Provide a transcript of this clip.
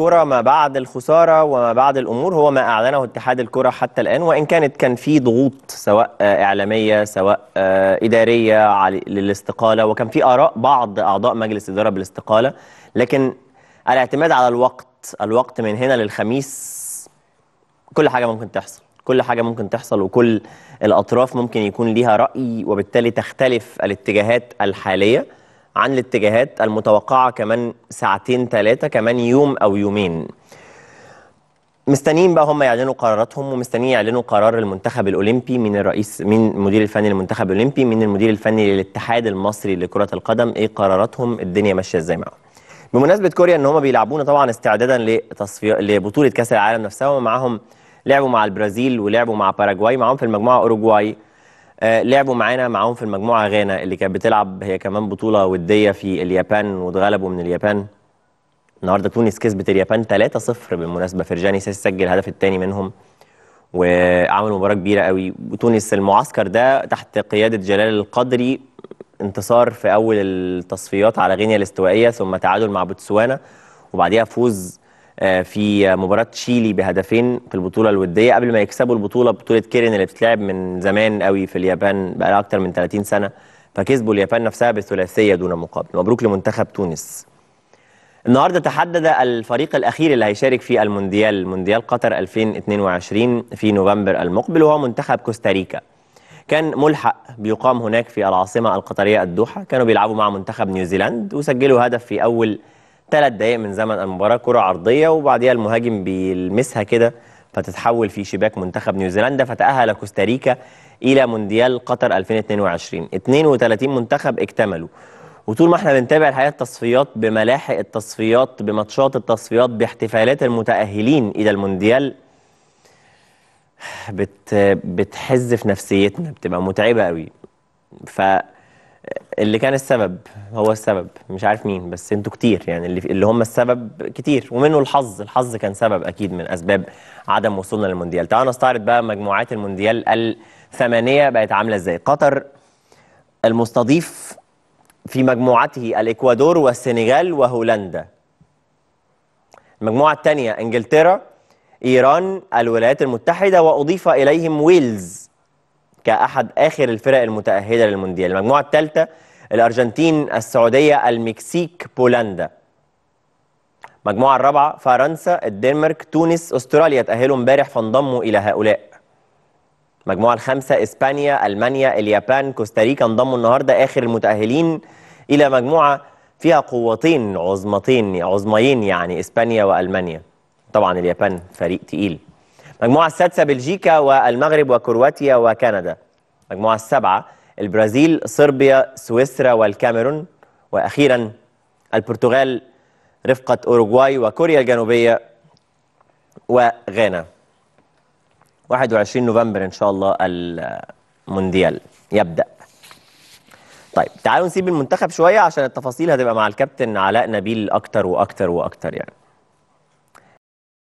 الكرة ما بعد الخسارة وما بعد الأمور هو ما أعلنه اتحاد الكرة حتى الآن وإن كانت كان في ضغوط سواء آه، إعلامية سواء آه، إدارية للاستقالة وكان في آراء بعض أعضاء مجلس إدارة بالاستقالة لكن الاعتماد على الوقت الوقت من هنا للخميس كل حاجة ممكن تحصل كل حاجة ممكن تحصل وكل الأطراف ممكن يكون ليها رأي وبالتالي تختلف الاتجاهات الحالية عن الاتجاهات المتوقعة كمان ساعتين ثلاثة كمان يوم أو يومين مستنيين بقى هم يعلنوا قراراتهم ومستنيين يعلنوا قرار المنتخب الاولمبي من الرئيس من المدير الفني للمنتخب الاولمبي من المدير الفني للاتحاد المصري لكره القدم ايه قراراتهم الدنيا ماشيه ازاي معاهم بمناسبه كوريا ان هم بيلعبونا طبعا استعدادا لتصفي لبطوله كاس العالم نفسها ومعاهم لعبوا مع البرازيل ولعبوا مع باراجواي معاهم في المجموعه اوروجواي آه، لعبوا معانا معاهم في المجموعه غانا اللي كانت بتلعب هي كمان بطوله وديه في اليابان واتغلبوا من اليابان النهارده تونس كسبت اليابان 3-0 بالمناسبه فرجاني ساسي سجل الهدف الثاني منهم وعملوا مباراه كبيره قوي وتونس المعسكر ده تحت قياده جلال القدري انتصار في اول التصفيات على غينيا الاستوائيه ثم تعادل مع بوتسوانا وبعديها فوز آه، في مباراة تشيلي بهدفين في البطولة الودية قبل ما يكسبوا البطولة بطولة كيرن اللي بتتلعب من زمان قوي في اليابان بقى أكتر من 30 سنة فكسبوا اليابان نفسها بالثلاثية دون مقابل مبروك لمنتخب تونس النهارده تحدد الفريق الاخير اللي هيشارك في المونديال مونديال قطر 2022 في نوفمبر المقبل وهو منتخب كوستاريكا كان ملحق بيقام هناك في العاصمه القطريه الدوحه كانوا بيلعبوا مع منتخب نيوزيلاند وسجلوا هدف في اول ثلاث دقائق من زمن المباراه كره عرضيه وبعديها المهاجم بيلمسها كده فتتحول في شباك منتخب نيوزيلندا فتأهل كوستاريكا إلى مونديال قطر 2022 32 منتخب اكتملوا وطول ما احنا بنتابع الحقيقه التصفيات بملاحق التصفيات بماتشات التصفيات باحتفالات المتأهلين إلى المونديال بت بتحز في نفسيتنا بتبقى متعبة قوي ف اللي كان السبب هو السبب مش عارف مين بس انتوا كتير يعني اللي اللي هم السبب كتير ومنه الحظ الحظ كان سبب اكيد من اسباب عدم وصولنا للمونديال تعالوا نستعرض بقى مجموعات المونديال الثمانيه بقت عامله ازاي قطر المستضيف في مجموعته الاكوادور والسنغال وهولندا المجموعه الثانيه انجلترا ايران الولايات المتحده واضيف اليهم ويلز كأحد آخر الفرق المتأهلة للمونديال المجموعة الثالثة الأرجنتين السعودية المكسيك بولندا المجموعة الرابعة فرنسا الدنمارك تونس استراليا تأهلوا امبارح فانضموا إلى هؤلاء المجموعة الخامسة إسبانيا ألمانيا اليابان كوستاريكا انضموا النهاردة آخر المتأهلين إلى مجموعة فيها قوتين عظمتين عظميين يعني إسبانيا وألمانيا طبعا اليابان فريق تقيل المجموعة السادسة بلجيكا والمغرب وكرواتيا وكندا المجموعة السابعة البرازيل صربيا سويسرا والكاميرون وأخيرا البرتغال رفقة أوروغواي وكوريا الجنوبية وغانا 21 نوفمبر إن شاء الله المونديال يبدأ طيب تعالوا نسيب المنتخب شوية عشان التفاصيل هتبقى مع الكابتن علاء نبيل أكتر وأكتر وأكتر يعني